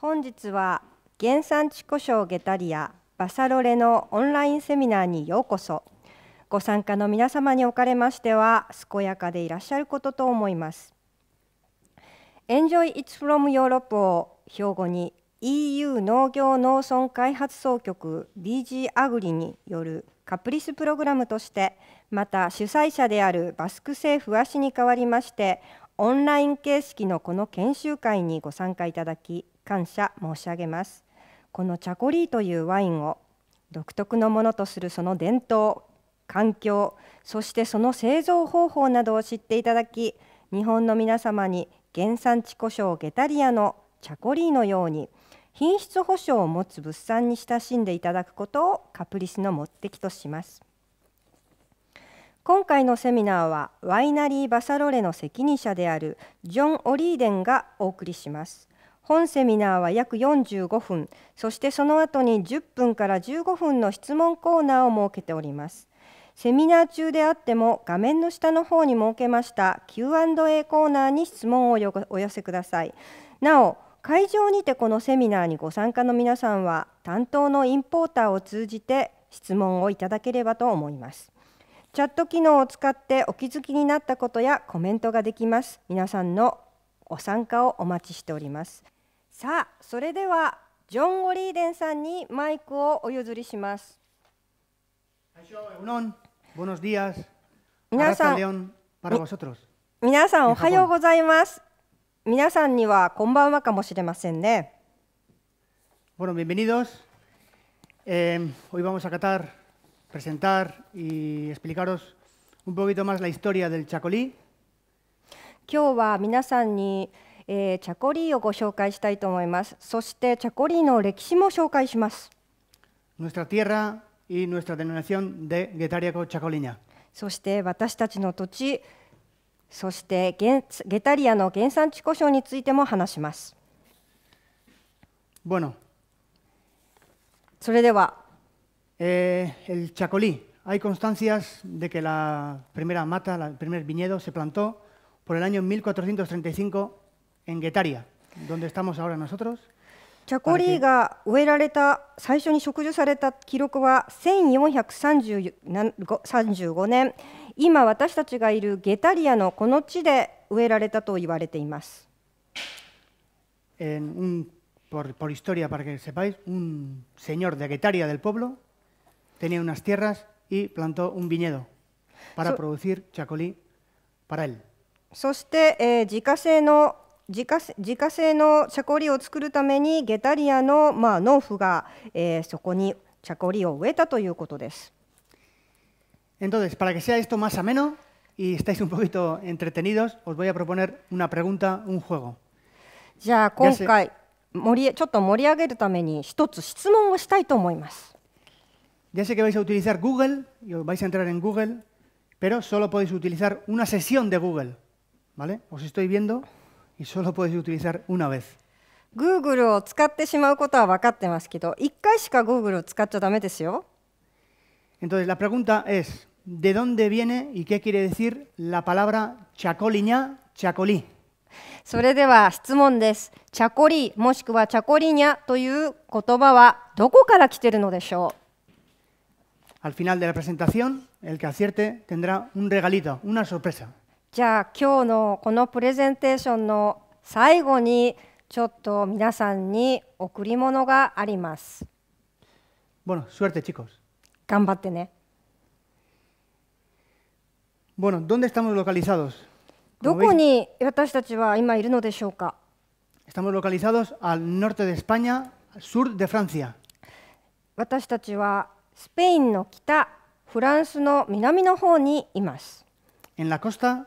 本日は原産地故障ゲタリアバサロレのオンラインセミナーにようこそご参加の皆様におかれましては健やかでいらっしゃることと思います Enjoy It's from Europe を標語に EU 農業農村開発総局 DG アグリによるカプリスプログラムとしてまた主催者であるバスク政府和紙に代わりましてオンライン形式のこの研修会にご参加いただき感謝申し上げますこのチャコリーというワインを独特のものとするその伝統環境そしてその製造方法などを知っていただき日本の皆様に原産地故障ゲタリアのチャコリーのように品質保証を持つ物産に親しんでいただくことをカプリスの目的とします今回のセミナーはワイナリーバサロレの責任者であるジョン・オリーデンがお送りします本セミナーは約45分そしてその後に10分から15分の質問コーナーを設けておりますセミナー中であっても画面の下の方に設けました Q&A コーナーに質問をお寄せくださいなお会場にてこのセミナーにご参加の皆さんは担当のインポーターを通じて質問をいただければと思いますチャット機能を使ってお気づきになったことやコメントができます皆さんのご参加をお待ちしておりますさあそれではジョン・オリーデンさんにマイクをお譲りします。皆さん、皆さんおはようございます。皆さんにはこんばんはかもしれませんね。Bueno, bienvenidos. Eh, hoy vamos a catar, presentar y explicaros un poquito más la historia del Chacolí. 今日は皆さんにえー、チャコリーをご紹介したいと思います。そしてチャコリーの歴史も紹介します。Nuestra tierra y nuestra denominación de Getaria Chacoliña. そして私たちの土地、そしてゲタリアの原産地故障についても話します。Bueno. それでは。Eh, el chacolí. Hay constancias de que la primera mata, el primer viñedo se plantó por el año 1435 en Guetaria, donde estamos ahora nosotros. año 1435 un, por, por historia, para que sepáis, un señor de Guetaria del pueblo tenía unas tierras y plantó un viñedo para producir chacolí para él. Eh, 自家自家製のチャコリを作るためにゲタリアの、まあ、農夫が、えー、そこにチャコリを植えたということです。Entonces, para que sea esto más ameno y estáis un poquito entretenidos, os voy a proponer una pregunta, un juego. じゃあ今回盛りちょっと盛り上げるために一つ質問をしたいと思います。Ya sé que vais a utilizar Google, y vais a entrar en Google, pero solo podéis utilizar una sesión de Google, ¿vale? Os estoy viendo. y solo puedes utilizar una vez. Google la pregunta es, ¿de dónde viene y qué quiere decir la palabra chacoliña, chacolí? Al final de la presentación, el que acierte tendrá un regalito, una sorpresa. じゃあ今日のこのプレゼンテーションの最後にちょっと皆さんに贈り物があります。Bueno, suerte, chicos. 頑張ってね。Bueno, ¿dónde estamos localizados? どこに私たちは今いるのでしょうか Estamos localizados al norte de España, sur de Francia. 私たちはスペインの北、フランスの南の方にいます。En la costa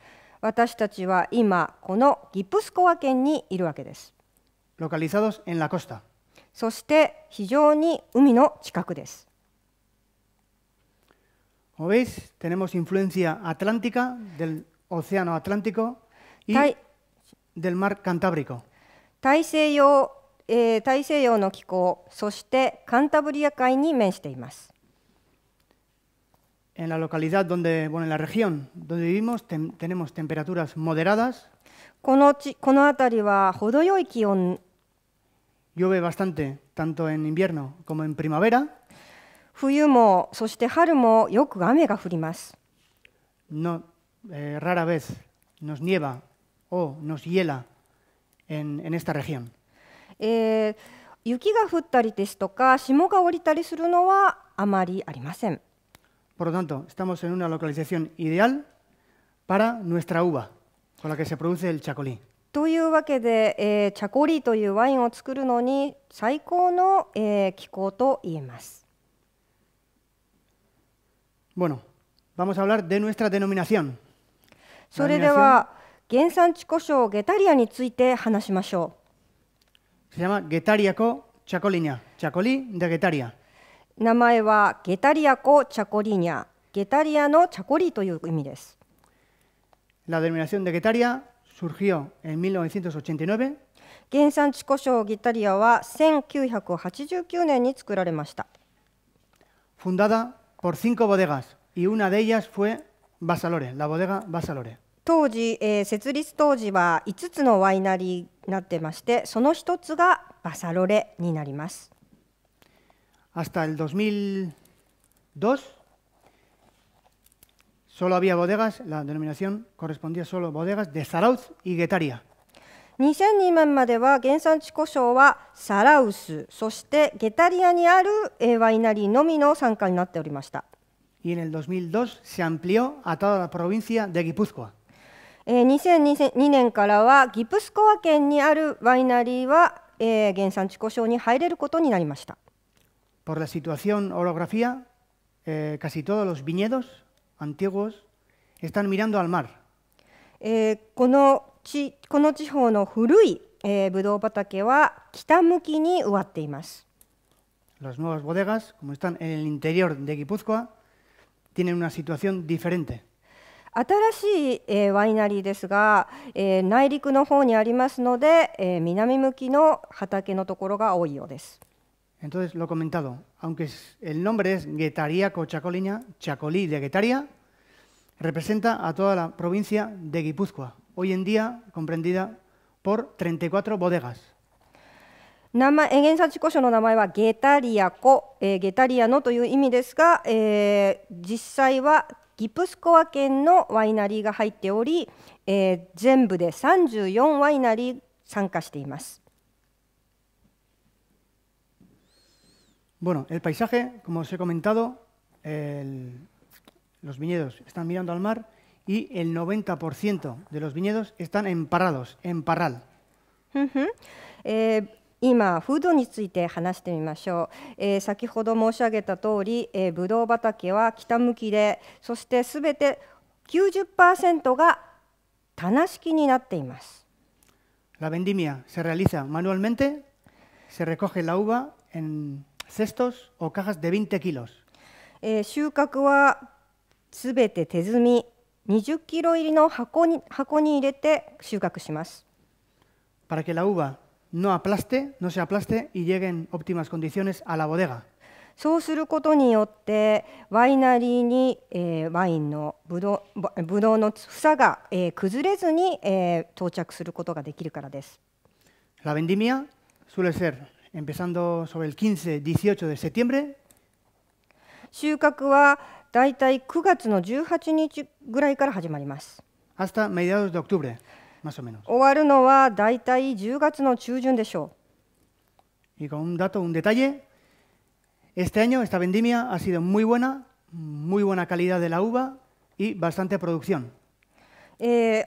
私たちは今このギプスコア県にいるわけです。Localizados en la costa. そして非常に海の近くです。Como veis, tenemos influencia atlántica del océano Atlántico y del mar Cantábrico. 大西洋、えー、大西洋の気候、そしてカンタブリア海に面しています。en la localidad donde, bueno, en la región donde vivimos, tenemos temperaturas moderadas. Llueve bastante, tanto en invierno como en primavera. No, eh, rara vez nos nieva o nos hiela en, esta región. Eh, arimasen. Por lo tanto, estamos en una localización ideal para nuestra uva, con la que se produce el chacolí. Eh, eh, bueno, vamos a hablar de nuestra denominación. Se llama Getariaco Chacolíña. Chacolí de Guetaria. 名前はゲタリアコ・チャコリーニャ、ゲタリアのチャコリーという意味です。La denominación de Getaria surgió en 1989. 原産地故障ゲタリアは1989年に作られました。Fundada por cinco bodegas y una de ellas fue Basalore, la bodega Basalore. 当時、えー、設立当時は5つのワイナリーになってまして、その1つがバサロレになります。hasta el 2002 solo había bodegas, la denominación correspondía solo a bodegas de Zarauz y Getaria. 2002年までは原産地故障はサラウス、そしてゲタリアにあるワイナリーのみの参加になっておりました。Y e en el 2002 se amplió a toda la provincia de Guipúzcoa. 2002 e por la situación orografía, eh, casi todos los viñedos antiguos están mirando al mar. えー、この地この地方の古い、えー、ブドウ畑は北向きに植わっています。Las nuevas bodegas, como están en el interior de Guipúzcoa, tienen una situación diferente. 新しい、えー、ワイナリーですが、えー、内陸の方にありますので、えー、南向きの畑のところが多いようです。Entonces, lo he comentado, aunque el nombre es Guetariaco chacolíña Chacolí de Getaria, representa a toda la provincia de Guipúzcoa, hoy en día comprendida por 34 bodegas. En el nombre de Guetariaco, Guetariano, es el nombre es Guipúzcoa, que no hay nadie que haya teoría, Zembu eh, de Sanju, y un hay nadie Bueno, el paisaje, como os he comentado, el, los viñedos están mirando al mar y el 90% de los viñedos están emparrados, en parral. Uh -huh. eh... 今フードについて話してみましょうえー先ほど申し上げた通りえーブドウ畑は北向きでそしてすべて eh, eh, La vendimia se realiza manualmente, se recoge la uva en cestos o cajas de 20 kilos. えー、収穫はすべて手摘み20キロ入りの箱に箱に入れて収穫します。Para que la uva no aplaste, no se aplaste y llegue en óptimas condiciones a la bodega. そうすることによってワイナリーに、えー、ワインのブドブドウの房が、えー、崩れずに、えー、到着することができるからです。La vendimia suele ser empezando sobre el 15-18 de septiembre. 収穫はだいたい9月の18 Hasta mediados de octubre, más o menos. 終わるのはだいたい10 con un dato, un detalle, este año esta vendimia ha sido muy buena, muy buena calidad de la uva y bastante producción. Eh,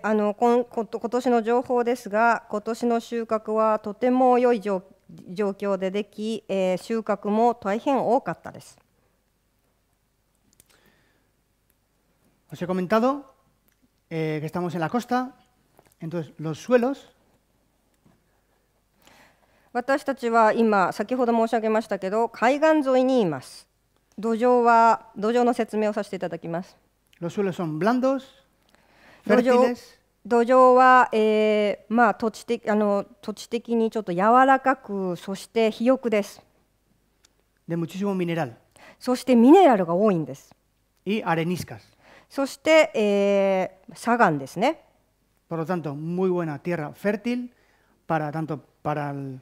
状況ででき、えー、収穫も大変多かったです。Os he comentado eh, que estamos en la costa, entonces los suelos 私たちは今先ほど申し上げましたけど海岸沿いにいます土壌は土壌の説明をさせていただきます Los suelos son blandos, fértiles, 土壌は、えーまあ、土地的あの土地的にちょっと柔らかくそして肥沃です de muchísimo mineral そしてミネラルが多いんです y areniscas. そして、えー、砂岩ですね Por lo tanto, muy buena tierra fértil para tanto para el,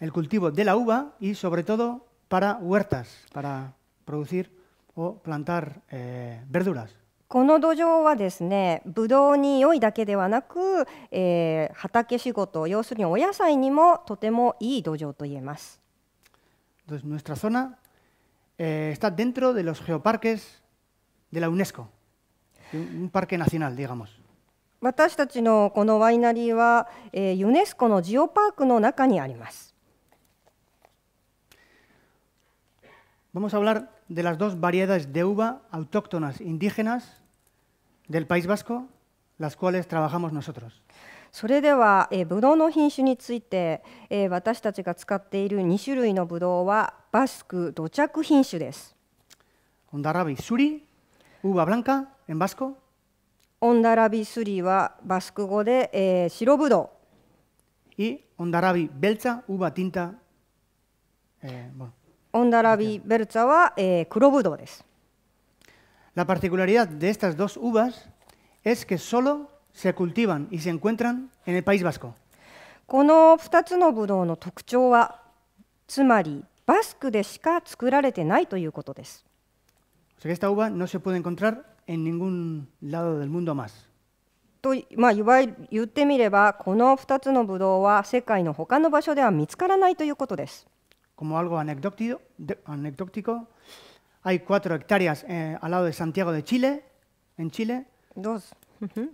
el cultivo de la uva y sobre todo para huertas, para producir o plantar eh, verduras. この土壌はですねブドウに良いだけではなく、えー、畑仕事要するにお野菜にもとてもいい土壌と言えます。私たちのこのワイナリーは、えー、ユネスコのジオパークの中にあります。de las dos variedades de uva autóctonas indígenas del País Vasco, las cuales trabajamos nosotros. それでは、えー、ブドウの品種について、えー、私たちが使っている2種類のブドウはバスク土着品種です。オンダラビスリ、ウーバブランカ、エンバスコ。オンダラビスリはバスク語で、えー、白ブドウ。イ、オンダラビベルツァ、ウーバティンタ。えー、オンダラビベルツァは、えー、黒ブドです。この2つのブドウの特徴は、つまり、バスクでしか作られてないということです。と、言ってみれば、この2つのブドウは世界の他の場所では見つからないということです。como algo anecdótico, de, anecdótico hay cuatro hectáreas eh, al lado de Santiago de Chile, en Chile. Dos. Uh -huh.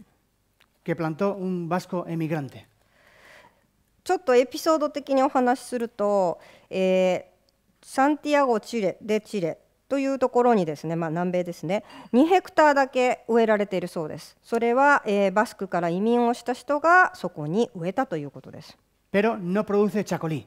que plantó un vasco emigrante. ちょっとエピソード的にお話しすると、えー、サンティアゴ・チレでチレというところにですね、まあ、南米ですね2ヘクターだけ植えられているそうですそれは、えー、バスクから移民をした人がそこに植えたということです。Pero no produce chacolí.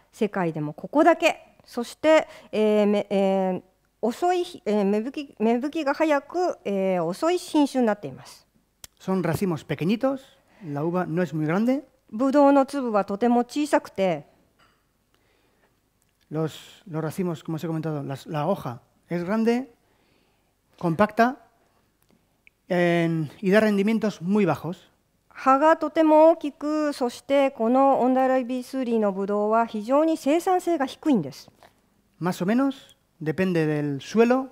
世界でもここだけそして、えーえー、遅い、えー、芽吹き芽吹きが早く、えー、遅い品種になっています。Son racimos pequeñitos, la uva no es muy grande. ブドウの粒はとても小さくて。Los, los racimos, como os he comentado, las, la hoja es grande, compacta en, y da rendimientos muy bajos. 葉がとても大きくそしてこのオンダライビスーリーのブドウは非常に生産性が低いんです。Más o menos, depende del suelo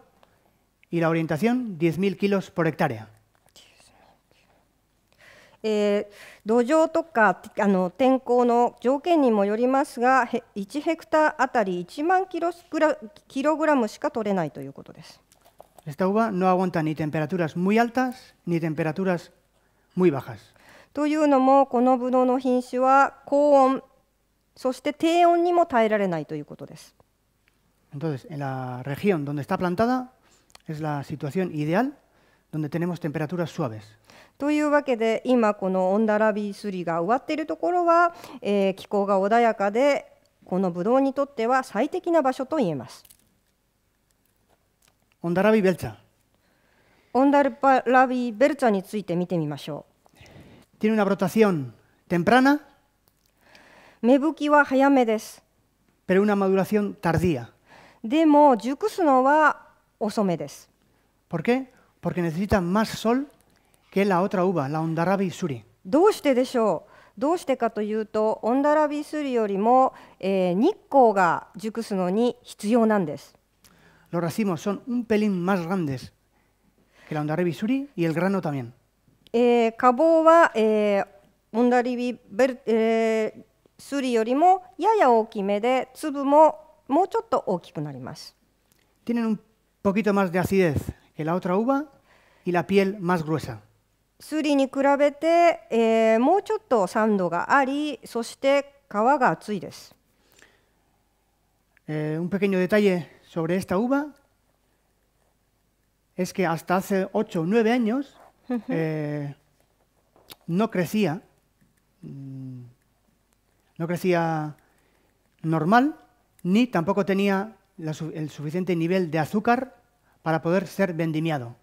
y la orientación, 10.000 kilos por hectárea. えー、土壌とかあの天候の条件にもよりますが1ヘクタールあたり1万キログラキログラムしか取れないということです。Esta uva no aguanta ni temperaturas muy altas ni temperaturas muy bajas. というのもこのブドウの品種は高温そして低温にも耐えられないということです。Entonces, en la región donde está plantada es la situación ideal donde tenemos temperaturas suaves. というわけで今このオンダラビースリが植わっているところは、えー、気候が穏やかでこのブドウにとっては最適な場所と言えます。オンダラビーベルチャオンダラビベルについて見てみましょう。tiene una brotación temprana, pero una maduración tardía. ¿Por qué? Porque necesita más sol que la otra uva, la Ondarabi Suri. Los racimos son un pelín más grandes que la Ondarabi Suri y el grano también. えー、花房は、えー、オンダリビベル、えー、スリよりもやや大きめで粒ももうちょっと大きくなります。Tienen un poquito más de acidez que la otra uva y la piel más gruesa. スリに比べて、えー、もうちょっと酸度があり、そして皮が厚いです。Eh, un pequeño detalle sobre esta uva es que hasta hace 8 o 9 años eh, no crecía, no crecía normal, ni tampoco tenía el suficiente nivel de azúcar para poder ser vendimiado.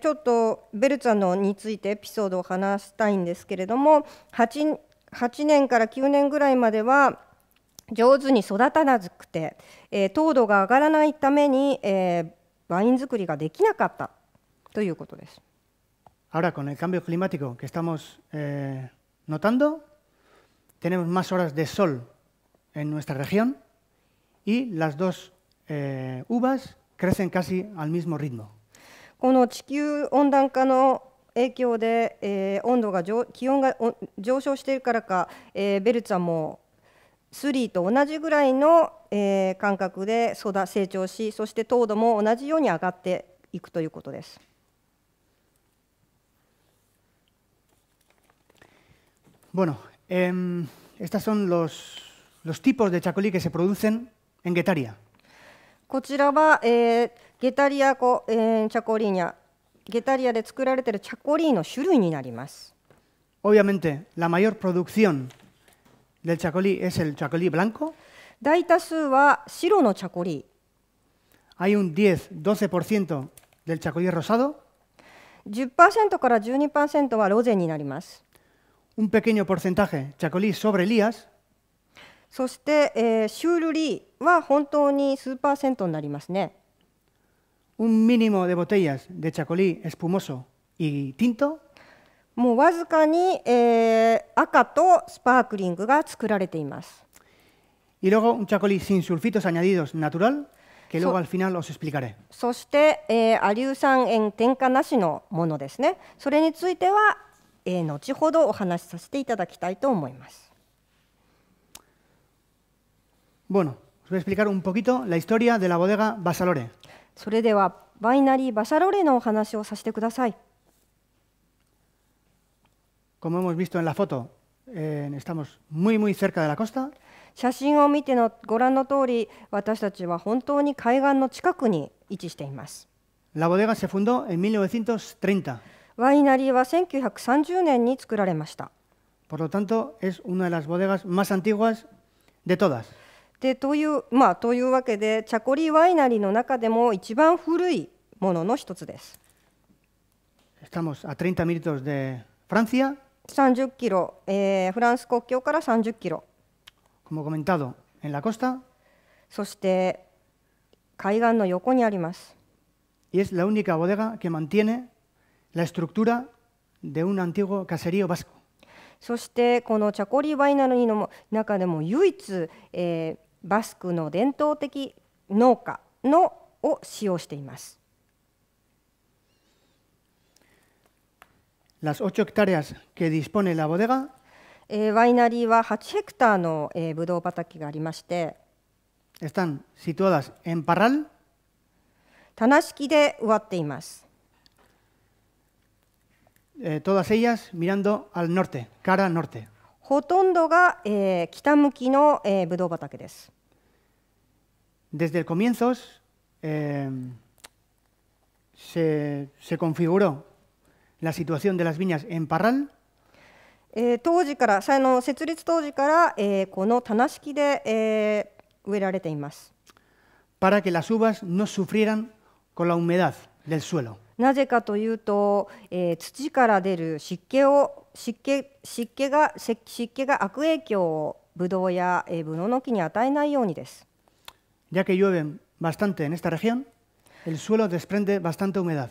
ちょっとベルツァノについてエピソードを話したいんですけれども 8, 8年から9年ぐらいまでは上手に育たなくて、えー、糖度が上がらないために、えー、ワイン作りができなかったということです。Ahora, con el cambio climático que estamos eh, notando, tenemos más horas de sol en nuestra región y las dos eh, uvas crecen casi al mismo ritmo. Con el de que y この地球温暖化の影響で、えー、温度が上気温が上昇しているからか、えー、ベルツァもスリーと同じぐらいの、えー、間隔で育成長しそして糖度も同じように上がっていくということです。Bueno, eh, em, estos son los, los tipos de chacolí que se producen en Guetaria. Eh, Obviamente, la mayor producción del chacolí es el chacolí blanco. Hay un 10-12% del chacolí rosado. 10%から12%はロゼになります。un pequeño porcentaje, Chacolí, sobre Elías. そして、えー、シュールリーは本当に数パーセントになりますね。Un mínimo de botellas de Chacolí espumoso y tinto. もうわずかに、えー、赤とスパークリングが作られています。Y luego un chacolí sin sulfitos añadidos natural, que luego al final os explicaré. そして、えー、アリュウ酸塩添加なしのものですね。それについてはえー、後ほどお話しさせていただきたいと思います。Bueno, os voy a explicar un poquito la historia de la bodega Basalore. それでは、ワイナリーバシャロレのお話をさせてください。Como hemos visto en la foto, eh, estamos muy, muy cerca de la costa. 写真を見てのご覧の通り、私たちは本当に海岸の近くに位置しています。La bodega se fundó en 1930. ワイナリーは1930年に作られました。Por lo tanto, es una de las bodegas más antiguas de todas. でというまあ、というわけで、チャコリーワイナリーの中でも一番古いものの一つです。Estamos a 30 minutos de Francia. 30キロ、えー、フランス国境から30キロ。Como comentado, en la costa. そして海岸の横にあります。Y es la única bodega que mantiene la estructura de un antiguo caserío vasco. そしてこのチャコリバイナリーの中でも唯一、えー、バスクの伝統的農家のを使用しています。Las 8 hectáreas que dispone la bodega えー、ワイナリーは8ヘクターの、えー、ブドウ畑がありまして、están situadas en Parral 棚敷で植わっています。Eh, todas ellas mirando al norte, cara norte. Eh, eh, Desde el eh, se, configuró la situación de las viñas en Parral. Para que las uvas no sufrieran con la humedad del suelo. なぜかというと、えー、土から出る湿気を湿気湿気が湿気が悪影響をブドウや、えー、ブドウの木に与えないようにです。Ya que llueve bastante en esta región, el suelo desprende bastante humedad.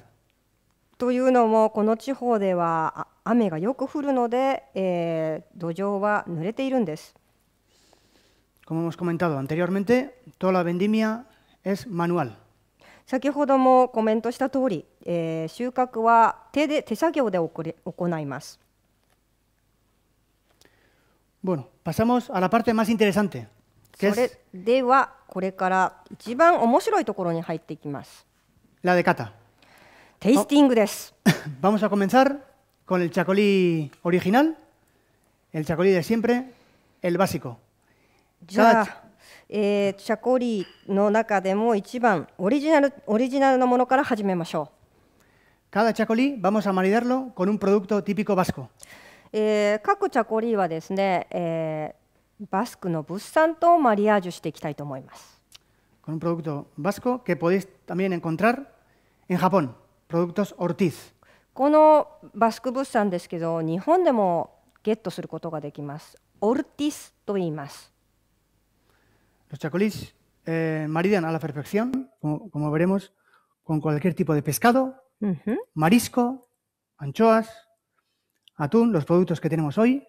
というのもこの地方では雨がよく降るので、えー、土壌は濡れているんです。Como hemos comentado anteriormente, toda la vendimia es manual. 先ほどもコメントした通り、えー、収穫は手で手作業で行います。Bueno, pasamos a la parte más interesante. それではこれから一番面白いところに入っていきます。La de cata. テイスティングです。Vamos a comenzar con el chacolí original, el chacolí de siempre, el básico. じゃあえー、チャコリの中でも1番オリジナルオリジナルのものから始めましょう。Cada chacolí vamos a maridarlo con un producto típico vasco. えー、各チャコリはですね、えー、バスクの物産とマリアージュしていきたいと思います。Con un producto vasco que podéis también encontrar en Japón, productos Ortiz. このバスク物産ですけど、日本でもゲットすることができます。オルティスと言います。Los chacolís eh, a la perfección, como, veremos, con cualquier tipo de pescado, marisco, anchoas, atún, los productos que tenemos hoy.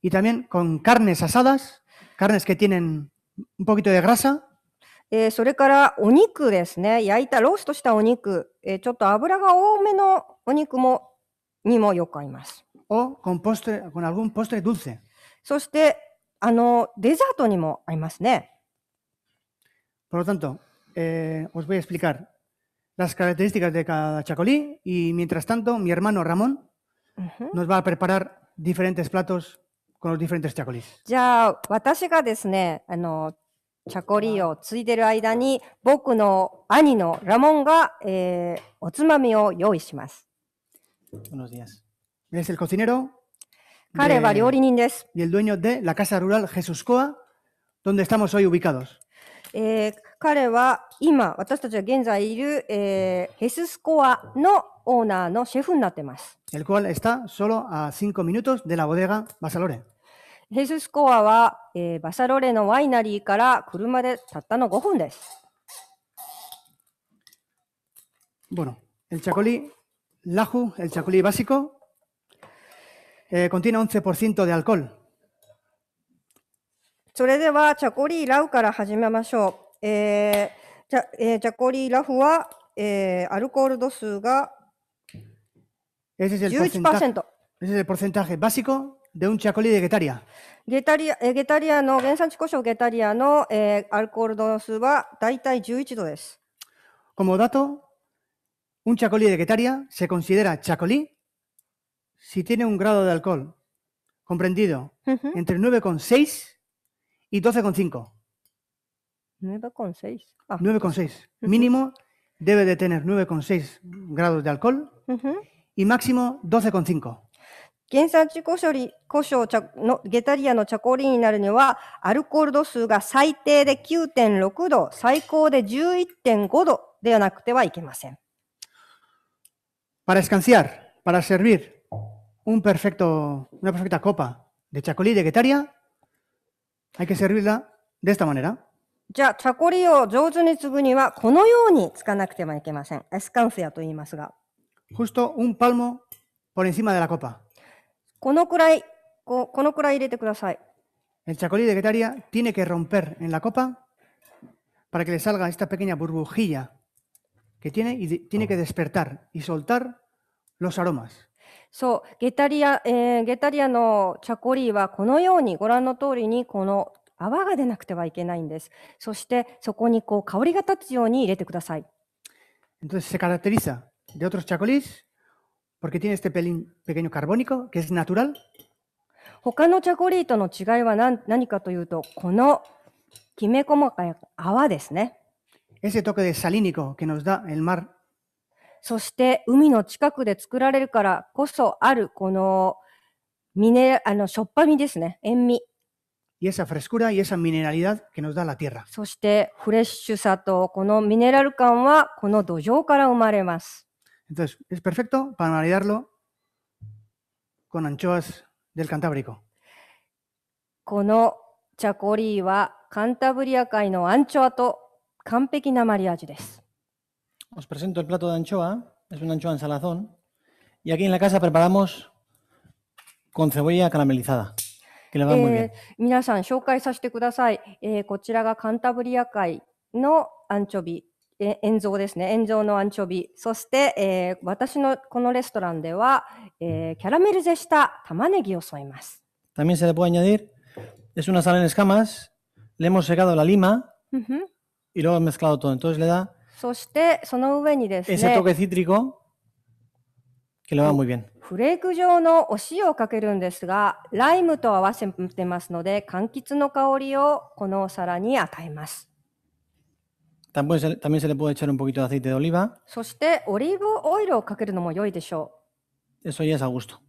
Y también con carnes asadas, carnes que tienen un poquito de grasa. えー、それからお肉ですね。焼いた、ローストしたお肉。えー、ちょっと油が多めのお肉も、にもよく合います。お、con postre, con algún postre dulce. そして、あの、デザートにも合いますね。Por lo tanto, eh, os voy a explicar las características de cada chacolí y mientras tanto, mi hermano Ramón uh -huh. nos va a preparar diferentes platos con los diferentes chacolís. じゃあ、私がですね、あの、チャコリーをついでる間に、僕の兄のラモンが、えー、おつまみを用意します。彼は料理人です。d え彼は今、私たちは現在いる、えー、ヘススコアのオーナーのシェフになっています。El cual está solo a 5 minutos de la b o d e ヘススコアは、えー、バサロレのワイナリーから車でたったの5分です。Bueno, el chacolí Laju, el chacolí básico, eh, contiene 11% de alcohol. それでは、チャコリーラウから始めましょう。えー、じゃえー、チャコリーラフは、えー、アルコール度数が11%。Ese es el porcentaje, ese es el porcentaje básico de un chacolí de 11 eh, eh, como dato, un chacolí de Getaria se considera chacolí si tiene un grado de alcohol comprendido entre 9,6 y 12,5. 9,6. Ah. 9,6. Mínimo debe de tener 9,6 grados de alcohol y máximo 12,5. 原産地故障故障のゲタリアのチャコリになるには、アルコール度数が最低で9.6度、最高で11.5度でなくてはいけません。Para escanciar, para servir un perfecto, una perfecta copa de chacolí de Guetaria, hay que servirla de esta manera. じゃあ、チャコリを上手に継ぐには、このようにつかなくてはいけません。エスカンセアと言いますが。Justo un palmo por encima de la copa. El chacolí de Getaria tiene que romper en la copa para que le salga esta pequeña burbujilla que tiene y tiene que despertar y soltar los aromas. Eh, Entonces se caracteriza de otros chacolís porque tiene este pelín pequeño carbónico que es natural. 他のチャコリートの違いは何何かというと、このきめ細かい泡ですね。Ese toque de salínico que nos da el mar. そして海の近くで作られるからこそあるこのミネあのしょっぱみですね、塩味。Y esa frescura y esa mineralidad que nos da la tierra. そしてフレッシュさとこのミネラル感はこの土壌から生まれます。Entonces, es perfecto para maridarlo con anchoas del Cantábrico. Os presento el plato de anchoa, es una anchoa en salazón, y aquí en la casa preparamos con cebolla caramelizada. que le va muy eh, bien. 皆さん紹介させてください。こちらがカンタブリア海のアンチョビ。塩蔵ですね。塩蔵のアンチョビ。そして、えー、私のこのレストランでは、えー、キャラメルゼした玉ねぎを添えます。También se le puede añadir, es una sal en escamas, le hemos secado la lima y luego mezclado todo. Entonces le da そして、その上にですね、ese toque cítrico que le va muy bien. フレーク状のお塩をかけるんですが、ライムと合わせてますので、柑橘の香りをこのお皿に与えます。También se, le puede echar un poquito de aceite de oliva. Eso ya es a gusto.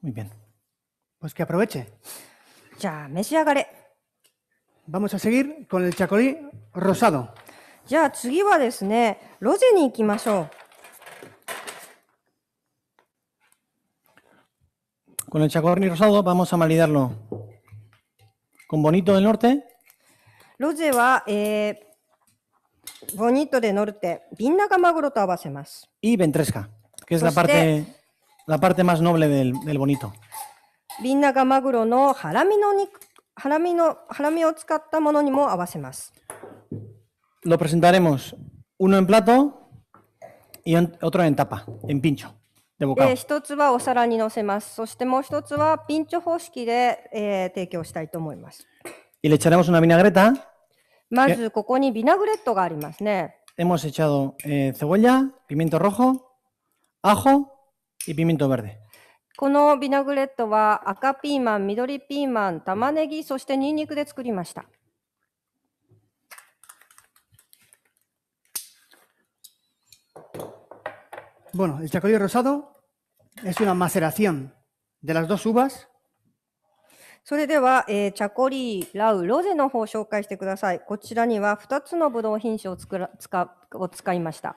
Muy bien. Pues que aproveche. Ya Vamos a seguir con el chacolí rosado. Ya Con el chacolí rosado vamos a validarlo. ¿Con Bonito del Norte? Roje va eh, Bonito del Norte, Vinnaga Maguro to más. Y ventresca, que es la pues parte, la parte más noble del, del bonito. Vinnaga Maguro no harami no, harami no harami o tsukatta mono ni mo Lo presentaremos uno en plato y otro en tapa, en pincho. で、一つはお皿に載せます。そしてもう一つはピンチョ方式で、えー、提供したいと思います。Y le echaremos una vinagreta. まずここにビナグレットがありますね。Hemos echado、eh, cebolla, pimiento rojo, ajo y pimiento verde. このビナグレットは赤ピーマン、緑ピーマン、玉ねぎ、そしてニンニクで作りました。Bueno, el chacolí rosado es una maceración de las dos uvas. それでは、えー、チャコリー、ラウ、ロゼの方を紹介してください。こちらには2つのブドウ品種を作ら使を使いました。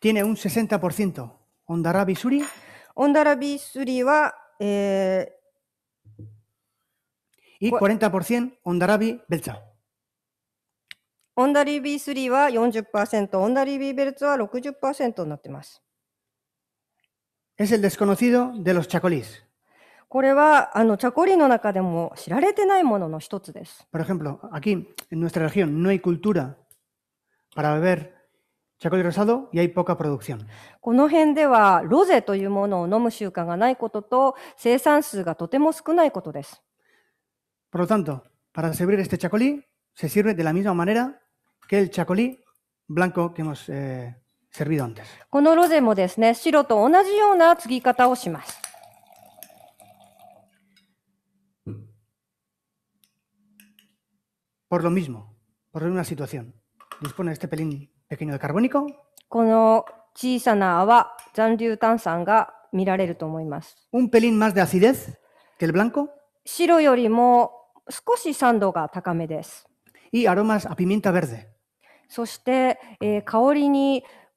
Tiene un 60%. Ondara b オンダラビスリは、え y 40% Ondarabi b ー、オンダリビスリは40%、オンダリビベルツは60%になってます。Es el desconocido de los chacolís. Por ejemplo, aquí en nuestra región no hay cultura para beber chacolí rosado y hay poca producción. Por lo tanto, para servir este chacolí se sirve de la misma manera que el chacolí blanco que hemos eh, このロゼもですね、白と同じような継ぎ方をします。Por lo mismo, por la misma situación. Dispone este pelín pequeño de carbónico. この小さな泡、残留炭酸が見られると思います。Un pelín más de acidez que el blanco. 白よりも少し酸度が高めです。Y aromas a pimienta verde. そして、えー、香りに、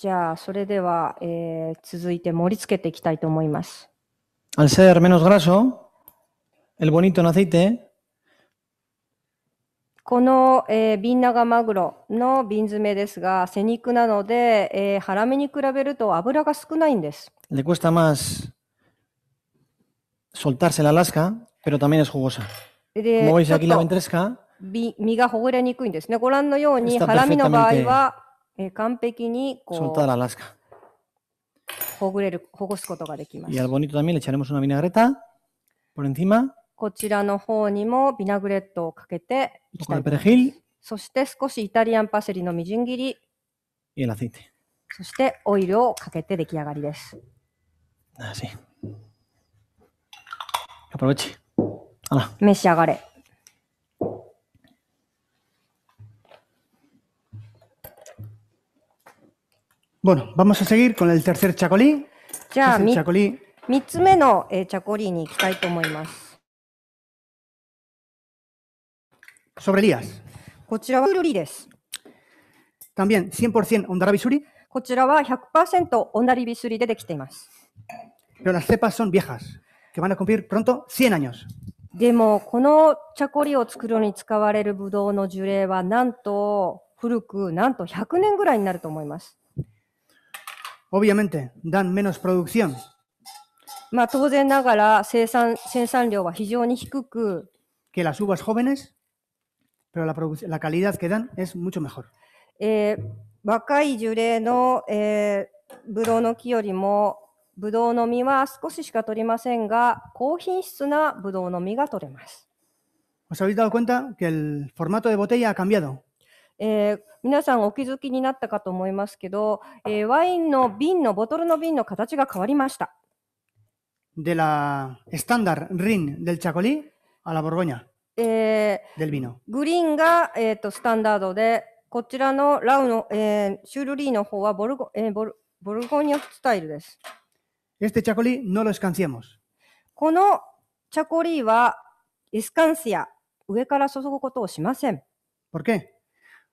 じゃあ、それでは、えー、続いて盛り付けていきたいと思います。Al ser menos graso, el bonito en aceite, この、えー、ビンナガマグロの瓶詰めですが、背肉なので、えー、ハラミに比べると油が少ないんです。Le cuesta más soltarse la lasca, pero también es jugosa. Como veis aquí la ventresca. 身がほぐれにくいんですね。ご覧のように、ハラミの場合は、Eh, 完璧にこう、la lasca. ほぐれる、ほぐすことができます。こちらの方にもビナグレットをかけて、そして少しイタリアンパセリのみじん切り、y el aceite. そしてオイルをかけて出来上がりです。Así. Aproveche. 召し上がれ。Bueno, vamos a seguir con el tercer chacolí. Ya, mi, chacolí. 3つ目の、えー、チャコリーに行きたいと思います。Sobre eh, Lías. También, 100% ondarabi suri. こちらは100%オンダリビスリでできています。Pero las cepas son viejas, que van a cumplir pronto 100 años. でも、このチャコリを作るのに使われるブドウの樹齢は、なんと古く、なんと100年ぐらいになると思います。obviamente dan menos producción. que las uvas jóvenes, pero la, calidad que dan es mucho mejor. ¿Os habéis dado cuenta que el formato de botella ha cambiado? えー、皆さんお気づきになったかと思いますけど、えー、ワインの瓶のボトルの瓶の形が変わりました。で e la estándar r i えー、del v グリーンが、えーと、スタンダードで、こちらのラウの、えー、シュルリーの方はボルゴ、えー、ボルボルゴニャスタイルです。Este chacolí no lo e s c a n c i m o s このチャコリーはエスカンシア、上から注ぐことをしません。¿Por qué?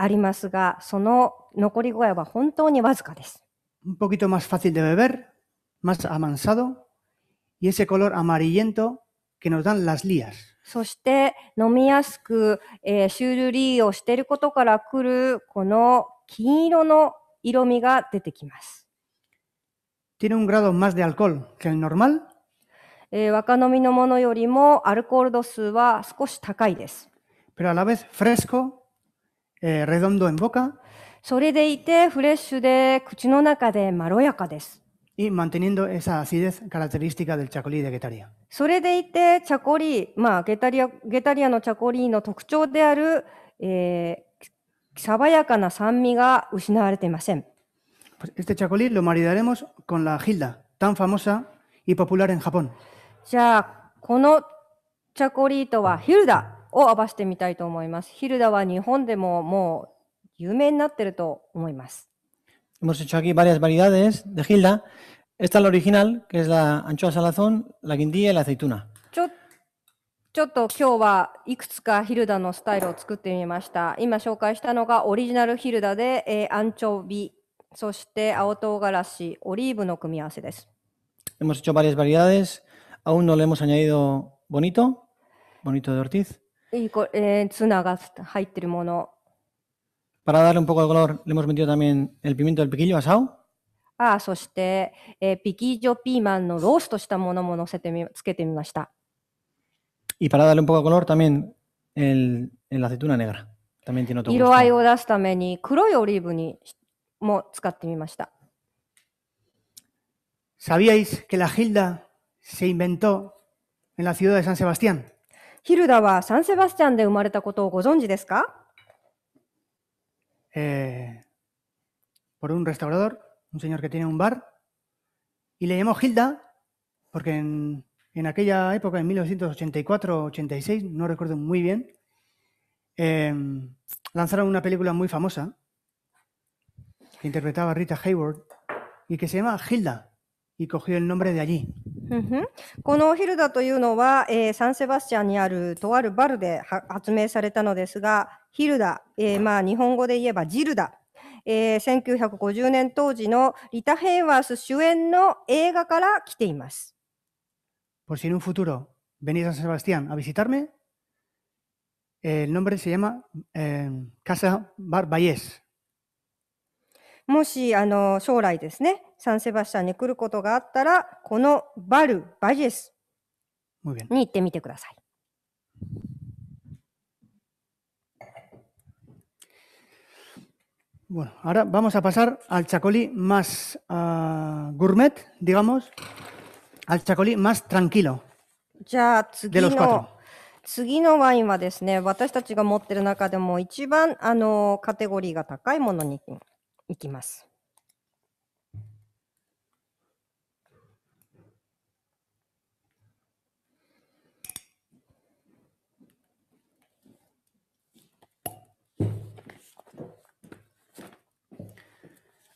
ありますが、その残り具合は本当にわずかです。Un poquito más fácil de beber, más amansado, y ese color amarillento que nos dan las lías. そして飲みやすく、えー、シュールリーをしていることからくるこの金色の色味が出てきます。Tiene un grado más de alcohol que el normal. えー、若飲みのものよりもアルコール度数は少し高いです。Pero a la vez fresco えー、レドンド en boca. それでいて、フレッシュで、口の中でまろやかです。y manteniendo esa acidez característica del chacolí de Getaria. それでいて、チャコリー、まあ、ゲタリア、ゲタリアのチャコリーの特徴である、えー、爽やかな酸味が失われていません。Este chacolí lo maridaremos con la gilda, tan famosa y popular en Japón. じゃあ、このチャコリートはヒルダを暴してみたいと思います。ヒルダは日本でももう有名になってると思います。Hemos hecho aquí varias variedades de Gilda. Esta es la original, que es la anchoa salazón, la guindilla y la aceituna. ちょちょっと今日はいくつかヒルダのスタイルを作ってみました。今紹介したのがオリジナルヒルダで、えー、アンチョビ、そして青唐辛子、オリーブの組み合わせです。Hemos hecho varias variedades. Aún no le hemos añadido bonito, bonito de Ortiz. Y eh, mono. Para darle un poco de color, le hemos metido también el pimiento del piquillo asado. Ah, Y para darle un poco de color también el, la aceituna negra. También tiene otro sabíais que la Gilda se inventó en la ciudad de San Sebastián? San Sebastián de por un restaurador, un señor que tiene un bar, y le llamó Hilda, porque en, aquella época, en 1984-86, no recuerdo muy bien, em, lanzaron una película muy famosa que interpretaba Rita Hayward y que se llama Hilda. y cogió el nombre de allí. このヒルダというのは、えー、サンセバスチャンにあるとあるバルで発明されたのですが、ヒルダ、えーまあ、日本語で言えばジルダ、えー、1950年当時のリタ・ヘイワース主演の映画から来ています。Por si en un futuro venís a San Sebastián a visitarme, el nombre se llama、eh, Casa Bar Valles. もしあの将来ですね、サンセバスチャンに来ることがあったら、このバル・バジェスに行ってみてください。Bueno, ahora vamos a pasar al chacolí más uh, gourmet, digamos, al chacolí más tranquilo. じゃあ次の次のワインはですね、私たちが持ってる中でも一番あのカテゴリーが高いものに行きます。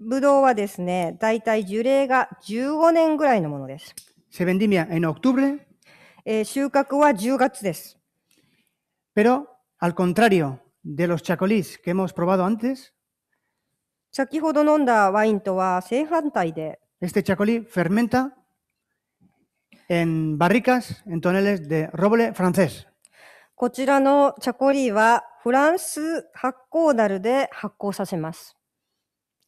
ブドウはですね、だいたい樹齢が15年ぐらいのものです。Se vendimia en octubre, えー収穫は10月です。pero al contrario de los chacolís que hemos probado antes, 先ほど飲んだワインとは正反対で、este chacolí fermenta en barricas, en toneles de roble francés. こちらのチャコリーはフランス発酵ダルで発酵させます。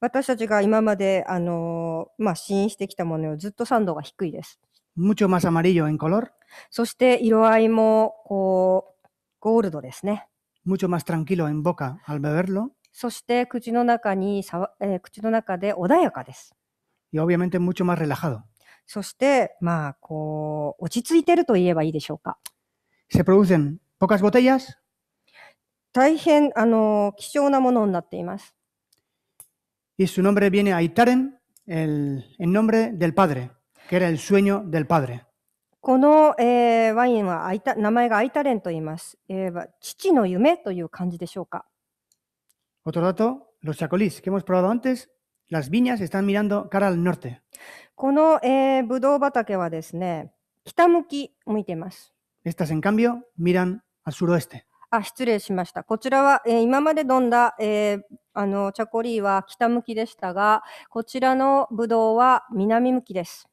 私たちが今まで、あのまあ、試飲してきたものよりずっと酸度が低いです。mucho más amarillo en color. そして色合いもこうゴールドですね。mucho más tranquilo en boca al beberlo. そして口の中にさわ、えー、口の中で穏やかです。y obviamente mucho más relajado. そしてまあこう落ち着いてると言えばいいでしょうか。se producen pocas botellas. 大変あの貴重なものになっています。y su nombre viene a Itaren, el, nombre del padre, que era el sueño del padre. Eh, Otro dato, los chacolís que hemos probado antes, las viñas están mirando cara al norte. Eh, Estas, en cambio, miran al suroeste. あ、失礼しました。こちらは、え今まで飲んだ、えあの、チャコリーは北向きでしたが、こちらのブドウは南向きです。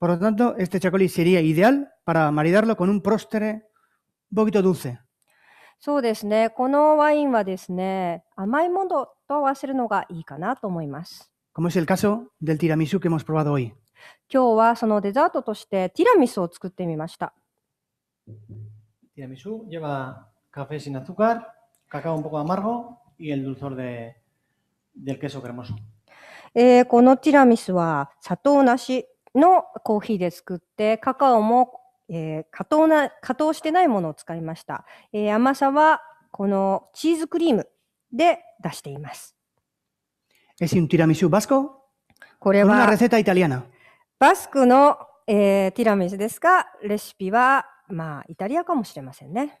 Por lo t a n チャコリー sería ideal para maridarlo con un p そうですね。このワインはですね、甘いものと合わせるのがいいかなと思います。Como es el caso del t i r a m i s 今日はそのデザートとしてティラミスを作ってみました。ティラミスを作ってみました。café sin azúcar, cacao un poco amargo y el dulzor de, del queso cremoso. このティラミスは砂糖なしのコーヒーで作って、カカオも、えー、加糖な加糖してないものを使いました、えー。甘さはこのチーズクリームで出しています。Es un t i r a m i s a s c o これは、receta italiana. バスクの、えー、ティラミスですが、レシピは、まあ、イタリアかもしれませんね。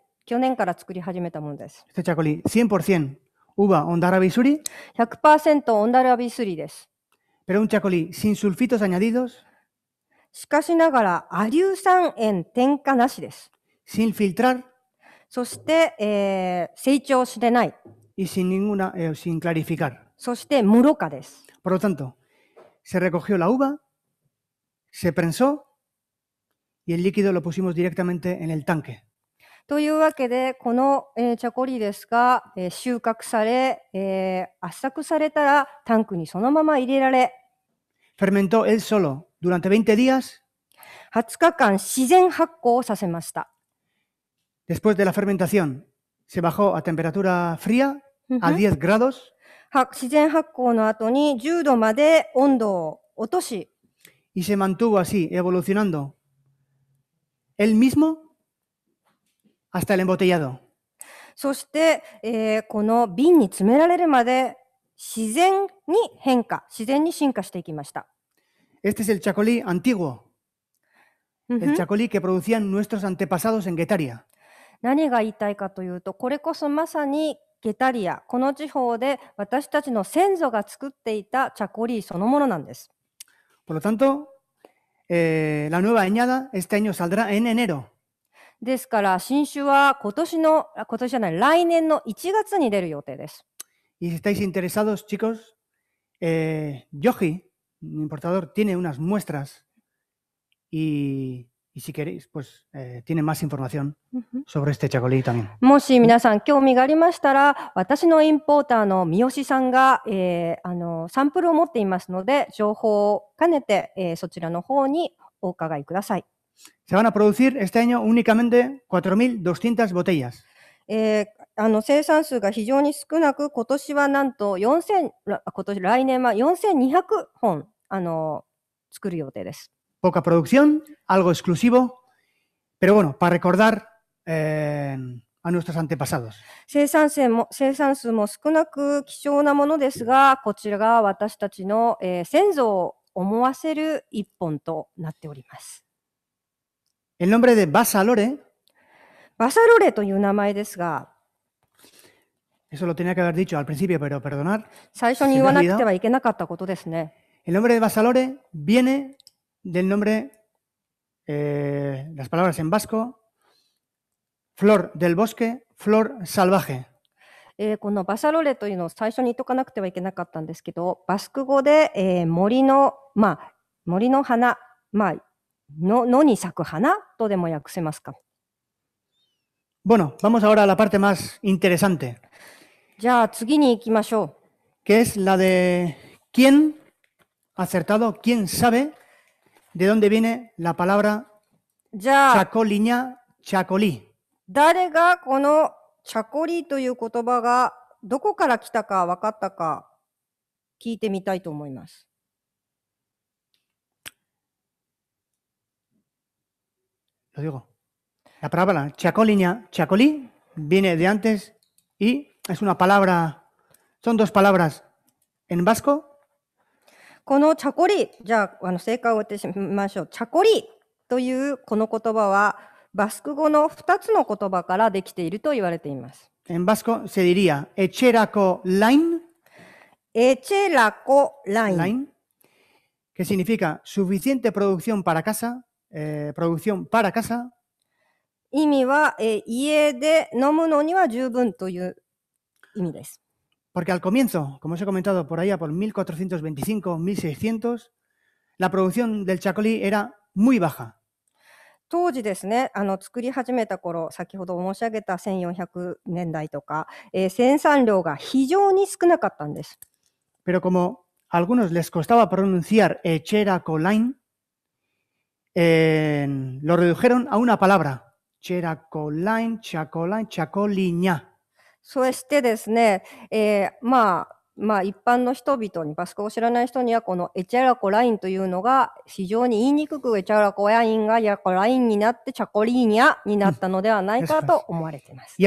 Este chacolí, 100% uva ondara bisuri, pero un chacolí sin sulfitos añadidos, sin filtrar, y sin sin clarificar. Por lo tanto, se recogió la uva, se prensó y el líquido lo pusimos directamente en el tanque fermentó él solo durante 20 días. después de la fermentación, se bajó a temperatura fría a 10 grados. y se mantuvo así, evolucionando. Él mismo hasta el embotellado. そして、えー、この瓶に詰められるまで自然に変化、自然に進化していきました。Este eh, es el chacolí antiguo, el chacolí que producían nuestros antepasados en Getaria. 何が言いたいかというと、これこそまさにゲタリア、この地方で私たちの先祖が作っていたチャコリーそのものなんです。Por lo tanto, eh, la nueva añada este año saldrá en enero. ですから、新種は今年の、今年じゃない、来年の1月に出る予定です。Y si estáis interesados, chicos, eh, Yoji, mi importador, tiene unas muestras y, y si queréis, pues eh, tiene más información sobre este chacolí también. もし皆さん興味がありましたら、私のインポーターの三好さんが、えー、あのサンプルを持っていますので、情報を兼ねて、えー、そちらの方にお伺いください。Se van a producir este año únicamente 4.200 botellas. えー、あの生産数が非常に少なく、今年はなんと4000、今年来年は4200本あの作る予定です。Poca producción, algo exclusivo, pero bueno, para recordar、eh, a nuestros antepasados. 生産数も生産数も少なく希少なものですが、こちらが私たちの、えー、先祖を思わせる一本となっております。El nombre de Basalore eso lo tenía que haber dicho al principio, pero perdonar El nombre de Basalore viene del nombre, eh, las palabras en vasco, flor del bosque, flor salvaje. えーこのバサロレというのを最初に言っとかなくてはいけなかったんですけど、バスク語で、えー森の、まあ、森の花、まあ、eh, No, no ni sakujana, to demo yakusemasu Bueno, vamos ahora a la parte más interesante. Ya, ikimashou. Que es la de quién acertado, quién sabe de dónde viene la palabra chacoliña, chacolí. 誰がこのチャコリという言葉がどこから来たか分かったか聞いてみたいと思います。lo digo. La palabra chacolina, chacolí, viene de antes y es una palabra, son dos palabras en vasco. このチャコリ、じゃあ、あの正解を言ってみましょう。チャコリというこの言葉は、バスク語の2つの言葉からできていると言われています。En vasco se diría echerako line. Echerako line que significa suficiente producción para casa. Eh, producción para casa. Eh, porque al comienzo, como os he comentado por allá, por 1425, 1600, la producción del chacolí era muy baja. Eh, pero como algunos les costaba pronunciar echera lo redujeron a una palabra. Chacolain, Chacoline, y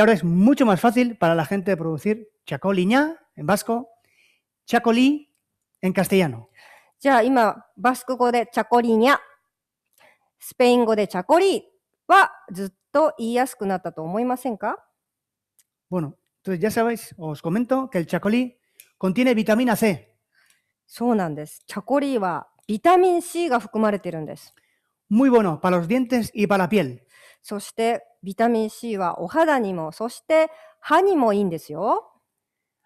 ahora es mucho más fácil para la gente producir chacoliña en vasco, chacolí en castellano. スペイン語でチャコリはずっと言いやすくなったと思いませんか Bueno, entonces ya sabéis, os comento que el chacolí contiene vitamina C. そうなんです。チャコリはビタミン C が含まれてるんです。Muy bueno para los dientes y para la piel. そしてビタミン C はお肌にも、そして歯にもいいんですよ。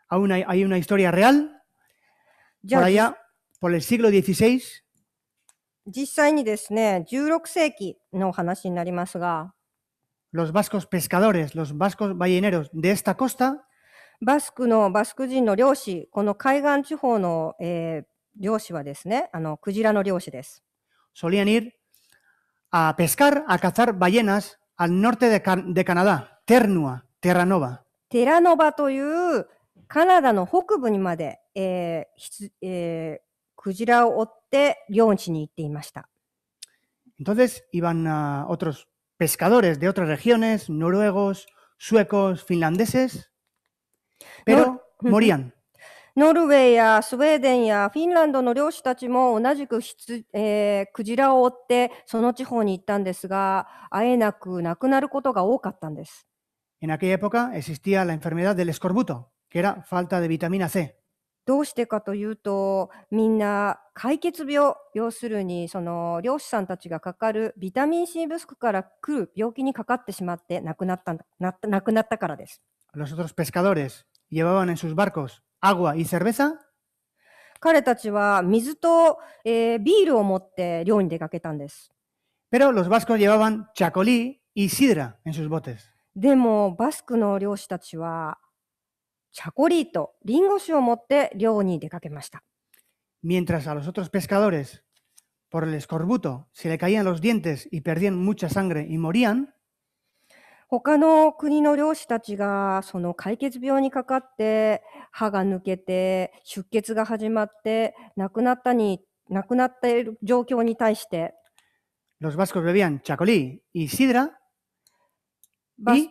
Aún hay, hay una historia real. Ya, por allá, por el siglo XVI. 実際にですね、16世紀の話になりますが、los vascos pescadores, los vascos balleneros de esta costa, バスクのバスク人の漁師、この海岸地方の、えー、漁師はですね、あのクジラの漁師です。solían ir a pescar, a cazar ballenas al norte de, Can- de Canadá, Ternua, Terranova. テラノバというカナダの北部にまで、えーひつえークジラを追って漁師に行っていました。Entonces iban a otros pescadores de otras regiones, noruegos, suecos, finlandeses, pero morían. ノルウェーやスウェーデンやフィンランドの漁師たちも同じくひつ、えー、クジラを追ってその地方に行ったんですが、あえなく亡くなることが多かったんです。En aquella época existía la enfermedad del escorbuto, que era falta de vitamina C. どうしてかというと、みんな解決病、要するにその漁師さんたちがかかるビタミン C 不足から来る病気にかかってしまって亡くなったな亡くなったからです。Los otros pescadores llevaban en sus barcos agua y cerveza. 彼たちは水と、えー、ビールを持って漁に出かけたんです。Pero los vascos llevaban chacolí y sidra en sus botes. でもバスクの漁師たちはチャコリート、リンゴ酒を持って漁に出かけました。Mientras a los otros pescadores, por el escorbuto, se le caían los dientes y perdían mucha sangre y morían, 他の国の漁師たちがその解決病にかかって歯が抜けて出血が始まって亡くなったに亡くなっている状況に対して los vascos bebían chacolí y sidra バス y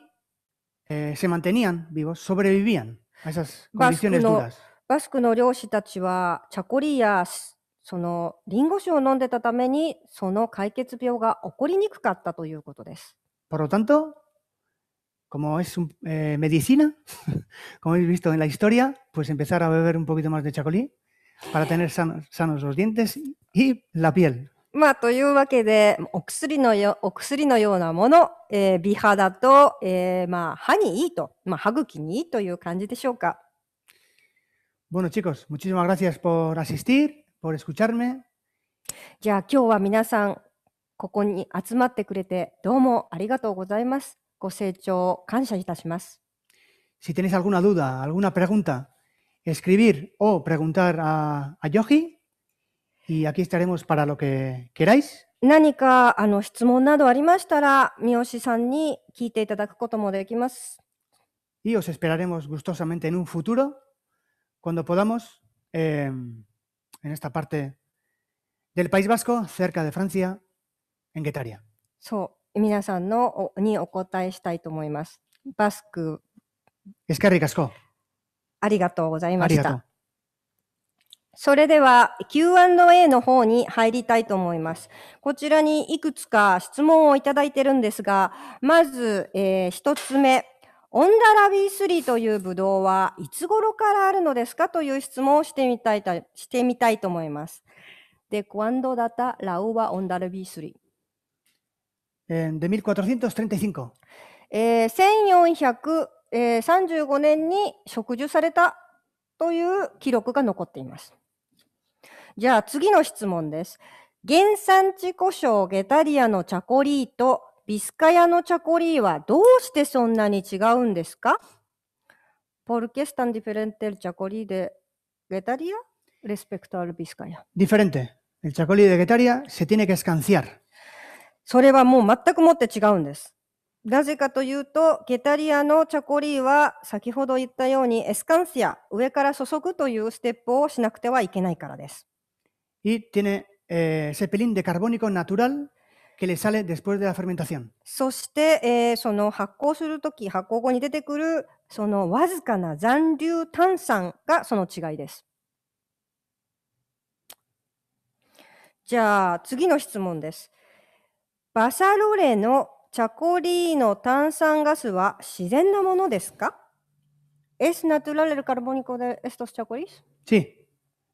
eh, se mantenían vivos, sobrevivían. バスクのバスクの漁師たちはチャコリやそのリンゴ酒を飲んでたためにその解決病が起こりにくかったということです。Por lo tanto, como es eh, medicina, como habéis visto en la historia, pues empezar a beber un poquito más de chacolí para tener sanos, sanos los dientes y la piel. まあ、というわけで、お薬のよお薬のようなもの、えー、美肌と、えー、まあ、歯にいいと、まあ、歯茎にいいという感じでしょうか。Bueno, chicos, muchísimas gracias por asistir, por escucharme. じゃあ、今日は皆さん、ここに集まってくれて、どうもありがとうございます。ご清聴感謝いたします。Si tenéis alguna duda, alguna pregunta, escribir o preguntar a, a Yogi Y aquí estaremos para lo que queráis. Y os esperaremos gustosamente en un futuro, cuando podamos, em, en esta parte del País Vasco, cerca de Francia, en Guetaria. Gracias. それでは Q&A の方に入りたいと思います。こちらにいくつか質問をいただいてるんですが、まず、えー、一つ目。オンダラビーーというブドウはいつ頃からあるのですかという質問をしてみたいしてみたいと思います。で、cuándo data la uva Ondarabi 3? 1435. えー、1435年に植樹されたという記録が残っています。じゃあ次の質問です。原産地故障ゲタリアのチャコリーとビスカヤのチャコリーはどうしてそんなに違うんですかポルケスタンディフェレンテルチャコリーでゲタリアレスペクトアルビスカヤ。ディフェレンテ。p e c t o al Vizcaya? d i f se tiene que escanciar. それはもう全くもって違うんです。なぜかというと、ゲタリアのチャコリーは先ほど言ったようにエスカンシア、上から注ぐというステップをしなくてはいけないからです。y tiene eh, cepelín de carbónico natural que le sale después de la fermentación. そして、えー、その発酵するとき、発酵後に出てくるそのわずかな残留炭酸がその違いです。じゃあ次の質問です。バサロレのチャコリーの炭酸ガスは自然なものですか ¿Es natural el carbónico de estos chacolis? Sí,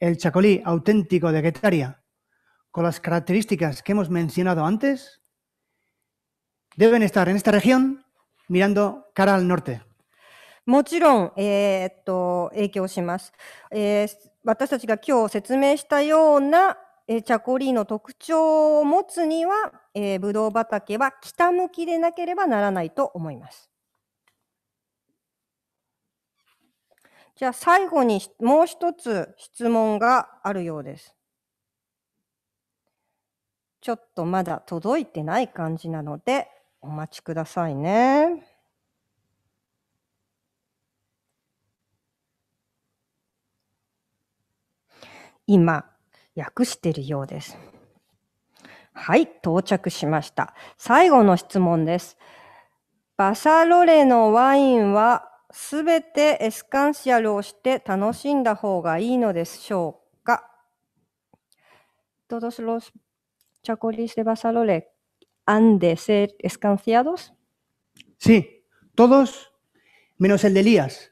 el chacolí auténtico de Guetaria, con las características que hemos mencionado antes, deben estar en esta región mirando cara al norte. もちろん、えー、っと、影響します、えー。私たちが今日説明したような、えー、チャコリーの特徴を持つには、えー、ブドウ畑は北向きでなければならないと思います。じゃあ最後にもう一つ質問があるようです。ちょっとまだ届いてない感じなのでお待ちくださいね。今、訳しているようです。はい、到着しました。最後の質問です。バサロレのワインはすべてエスカンシアルをして楽しんだ方がいいのでしょうか Todos los chacolis de Basalole han de ser escanciados? Sí, todos menos el de Elías.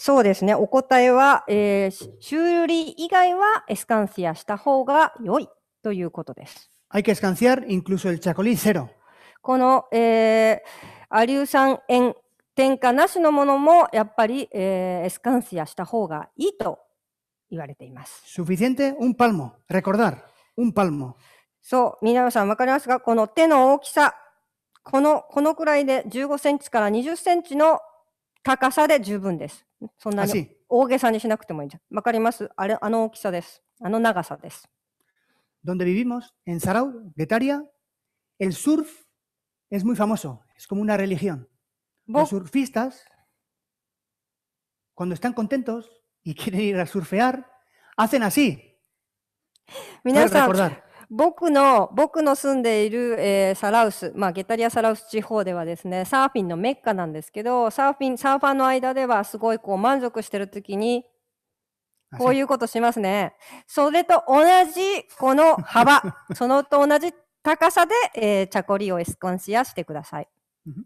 そうですね。お答えは、えー、修理以外はエスカンシアした方が良いということです。Hay que escanciar incluso el chacolí cero. この、えー、アリュウ酸塩添加なしのものもやっぱり、えー、エスカンシアした方がいいと言われています。Suficiente un palmo. Recordar, un palmo. そう、皆さんわかりますかこの手の大きさ、この、このくらいで15センチから20センチの高さで十分です。そんなに大げさにしなくてもいいじゃん。わかりますあれ、あの大きさです。あの長さです。Donde vivimos, en Sarau, Getaria, el surf es muy famoso. Es como una religión. Los surfistas, cuando están contentos y quieren ir a surfear, hacen así. 皆さん、僕の僕の住んでいる、えー、サラウス、まあ、ゲタリア・サラウス地方ではですね、サーフィンのメッカなんですけど、サーフィンサーファーの間ではすごいこう満足してるときに、こういうことしますね。それと同じこの幅、そのと同じ高さで、えー、チャコリをエスコンシアしてください。うん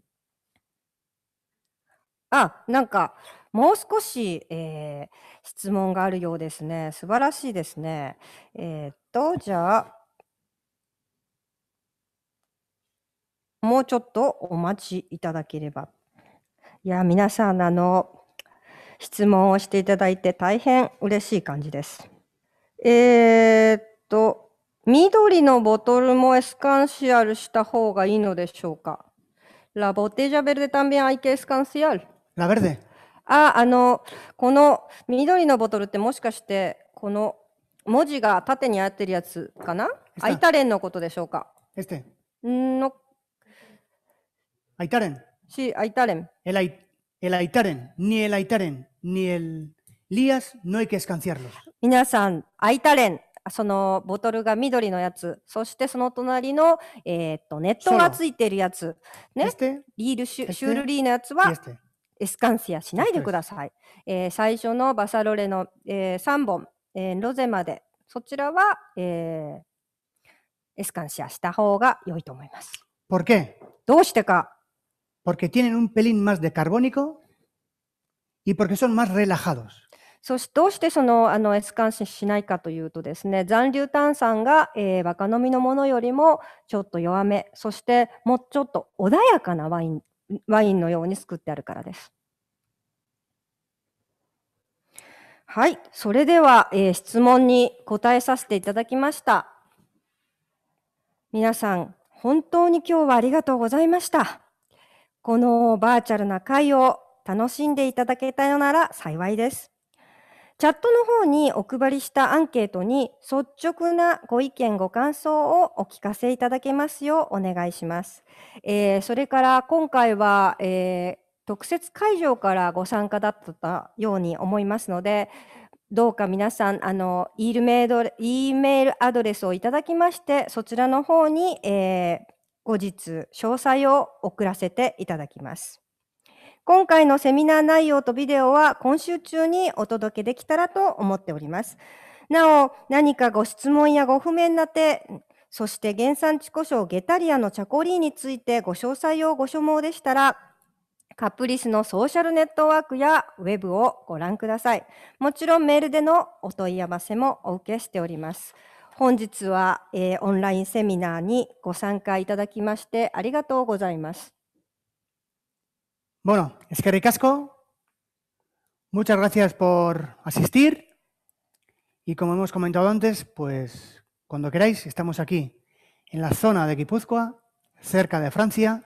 あ、なんか、もう少し、えー、質問があるようですね。素晴らしいですね。えー、っと、じゃあ、もうちょっとお待ちいただければ。いや、皆さん、あの、質問をしていただいて大変嬉しい感じです。えー、っと、緑のボトルもエスカンシアルした方がいいのでしょうか La botella verde también hay que escanciar. ラベルデ。あ、あの、この緑のボトルってもしかして、この文字が縦にあってるやつかなアイタレンのことでしょうかエステ。の。アイタレン。し、アイタレン。エライタレン。ニエライタレン。ニエル。リアス、ノイケスカンシャル皆さん、アイタレン。そのボトルが緑のやつ、そしてその隣の、えっとネットがついてるやつ、ね、リールシュシュールリーのやつは、エスカンシアしないでください。えー、最初のバサロレの、えー、3本、えー、ロゼまで、そちらは、えエスカンシアした方が良いと思います。¿Por qué? どうしてか。Porque tienen un pelín más de carbónico y porque son más relajados. そしてどうしてそのあのエスカンシしないかというとですね、残留炭酸が、えー、バカ飲みのものよりもちょっと弱め、そしてもうちょっと穏やかなワインワインのように作ってあるからです。はい。それでは、えー、質問に答えさせていただきました。皆さん、本当に今日はありがとうございました。このバーチャルな会を楽しんでいただけたようなら幸いです。チャットの方にお配りしたアンケートに率直なご意見、ご感想をお聞かせいただけますようお願いします。えー、それから今回は、えー、特設会場からご参加だったように思いますので、どうか皆さん、あの、E メールアドレスをいただきまして、そちらの方に、えー、後日詳細を送らせていただきます。今回のセミナー内容とビデオは今週中にお届けできたらと思っております。なお、何かご質問やご不明な点、そして原産地故障ゲタリアのチャコリーについてご詳細をご所望でしたら、カプリスのソーシャルネットワークやウェブをご覧ください。もちろんメールでのお問い合わせもお受けしております。本日は、えー、オンラインセミナーにご参加いただきましてありがとうございます。Bueno, es que ricasco. Muchas gracias por asistir. Y como hemos comentado antes, pues cuando queráis, estamos aquí, en la zona de Guipúzcoa, cerca de Francia.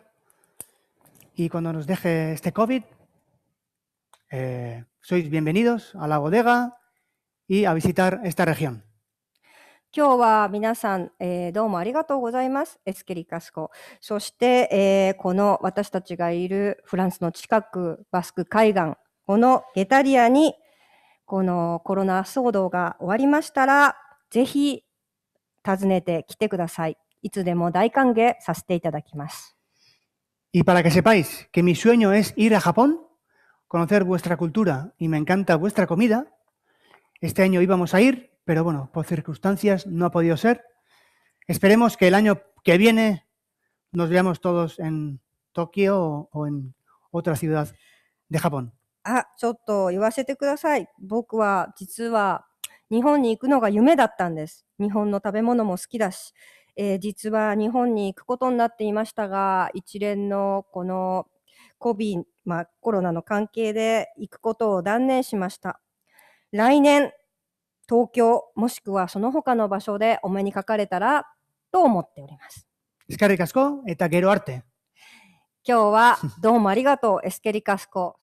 Y cuando nos deje este COVID, eh, sois bienvenidos a la bodega y a visitar esta región. 今日は皆さん、えー、どうもありがとうございます。エスケリカスコ。そして、えー、この私たちがいるフランスの近く、バスク海岸、このゲタリアに、このコロナ騒動が終わりましたら、ぜひ訪ねて来てください。いつでも大歓迎させていただきます。Y para que sepáis que mi sueño es ir a Japón, conocer vuestra cultura y me encanta vuestra comida, este año íbamos a ir, pero bueno, por circunstancias no ha podido ser. Esperemos que el año que viene nos veamos todos en Tokio o, o en otra ciudad de Japón. あ、ちょっと言わせてください。僕は実は日本に行くのが夢だったんです。日本の食べ物も好きだし、えー、実は日本に行くことになっていましたが、一連のこの COVID、まあ、コロナの関係で行くことを断念しました。来年、東京、もしくはその他の場所でお目にかかれたらと思っております。スカリカスコ、エタゲアルテ。今日は どうもありがとう、エスケリカスコ。